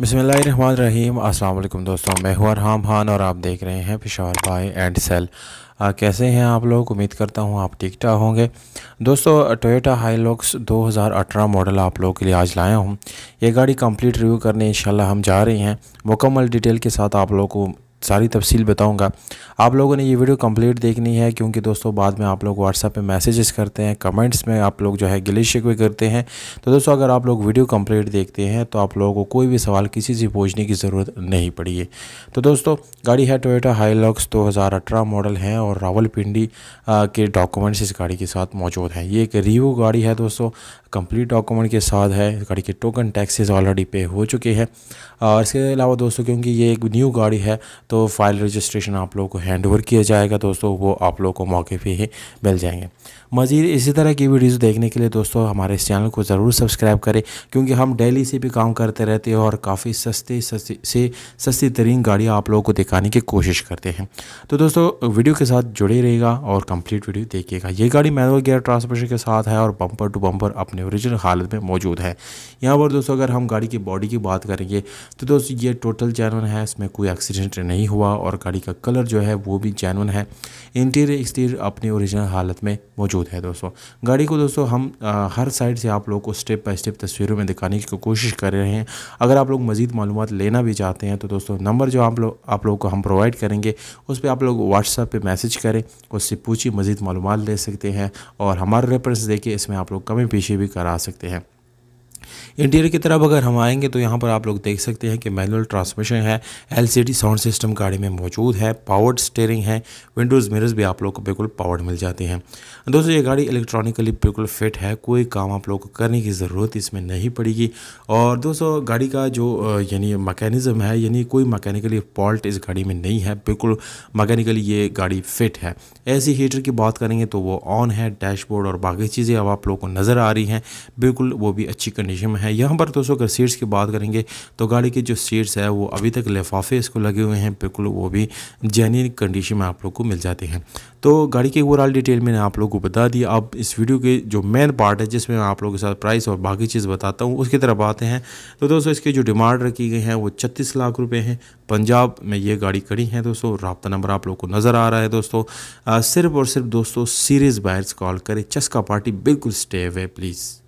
बसमीम अल्लाम दोस्तों मैं हूँ अरहम खान और आप देख रहे हैं पिशावर बाई एंड सेल आ, कैसे हैं आप लोग उम्मीद करता हूँ आप ठीक ठाक होंगे दोस्तों टोयोटा हाईलॉक्स 2018 मॉडल आप लोगों के लिए आज लाया हूँ ये गाड़ी कंप्लीट रिव्यू करने इंशाल्लाह हम जा रहे हैं मुकम्मल डिटेल के साथ आप लोगों को सारी तफसील बताऊंगा आप लोगों ने ये वीडियो कंप्लीट देखनी है क्योंकि दोस्तों बाद में आप लोग व्हाट्सअप पे मैसेजेस करते हैं कमेंट्स में आप लोग जो है गिले शिकवे करते हैं तो दोस्तों अगर आप लोग वीडियो कंप्लीट देखते हैं तो आप लोगों को कोई भी सवाल किसी से पूछने की ज़रूरत नहीं पड़ी है तो दोस्तों गाड़ी है टोयटा हाईलॉक्स दो मॉडल है और रावलपिंडी के डॉक्यूमेंट्स इस गाड़ी के साथ मौजूद हैं ये एक रिव्यू गाड़ी है दोस्तों कंप्लीट डॉक्यूमेंट के साथ है गाड़ी के टोकन टैक्सेस ऑलरेडी पे हो चुके हैं और इसके अलावा दोस्तों क्योंकि ये एक न्यू गाड़ी है तो फाइल रजिस्ट्रेशन आप लोगों को हैंड ओवर किया जाएगा दोस्तों वो आप लोगों को मौके पर ही मिल जाएंगे मज़ीद इसी तरह की वीडियोज़ देखने के लिए दोस्तों हमारे इस चैनल को ज़रूर सब्सक्राइब करें क्योंकि हम डेली से भी काम करते रहते हैं और काफ़ी सस्ते सस्ती से सस्ती तरीन गाड़ियाँ आप लोगों को दिखाने की कोशिश करते हैं तो दोस्तों वीडियो के साथ जुड़े रहेगा और कम्प्लीट वीडियो देखिएगा ये गाड़ी मैनुअल गेयर ट्रांसमिशन के साथ है और बम्पर टू बम्पर अपने अपने ओरिजिनल हालत में मौजूद है यहाँ पर दोस्तों अगर हम गाड़ी की बॉडी की बात करेंगे तो दोस्तों ये टोटल जैनवन है इसमें कोई एक्सीडेंट नहीं हुआ और गाड़ी का कलर जो है वो भी जैनवन है इंटीरियर एक्सटीरियर अपनी ओरिजिनल हालत में मौजूद है दोस्तों गाड़ी को दोस्तों हम हर साइड से आप लोग को स्टेप बाई स्टेप तस्वीरों में दिखाने की कोशिश कर रहे हैं अगर आप लोग मज़ीद मालूम लेना भी चाहते हैं तो दोस्तों नंबर जो आप लोग आप लोगों को हम प्रोवाइड करेंगे उस पर आप लोग व्हाट्सएप पर मैसेज करें उससे पूछिए मज़ीद मालूम ले सकते हैं और हमारे रेफरेंस देखिए इसमें आप लोग कमी पेशी भी भी करा सकते हैं इंटीरियर की तरफ अगर हम आएंगे तो यहाँ पर आप लोग देख सकते हैं कि मैनुअल ट्रांसमिशन है एलसीडी साउंड सिस्टम गाड़ी में मौजूद है पावर्ड स्टेयरिंग है विंडोज़ मिरर्स भी आप लोग को बिल्कुल पावर्ड मिल जाते हैं दोस्तों ये गाड़ी इलेक्ट्रॉनिकली बिल्कुल फिट है कोई काम आप लोग को करने की ज़रूरत इसमें नहीं पड़ेगी और दोस्तों गाड़ी का जो यानी मकैनिज़म है यानी कोई मकैनिकली फॉल्ट इस गाड़ी में नहीं है बिल्कुल मकैनिकली ये गाड़ी फिट है ऐसी हीटर की बात करेंगे तो वो ऑन है डैशबोर्ड और बाकी चीज़ें अब आप लोग को नज़र आ रही हैं बिल्कुल वो भी अच्छी कंडीशन कंडीशन में है यहाँ पर दोस्तों अगर सीट्स की बात करेंगे तो गाड़ी की जो सीट्स है वो अभी तक लिफाफे इसको लगे हुए हैं बिल्कुल वो भी जेन्यन कंडीशन में आप लोग को मिल जाती हैं तो गाड़ी की ओवरऑल डिटेल मैंने आप लोग को बता दी अब इस वीडियो के जो मेन पार्ट है जिसमें मैं आप लोगों के साथ प्राइस और बाकी चीज़ बताता हूँ उसकी तरफ आते हैं तो दोस्तों इसकी जो डिमांड रखी गई है वो छत्तीस लाख रुपये हैं पंजाब में ये गाड़ी खड़ी है दोस्तों रबता नंबर आप लोग को नज़र आ रहा है दोस्तों सिर्फ और सिर्फ दोस्तों सीरीज़ बायर्स कॉल करें चस्का पार्टी बिल्कुल स्टे हुए प्लीज़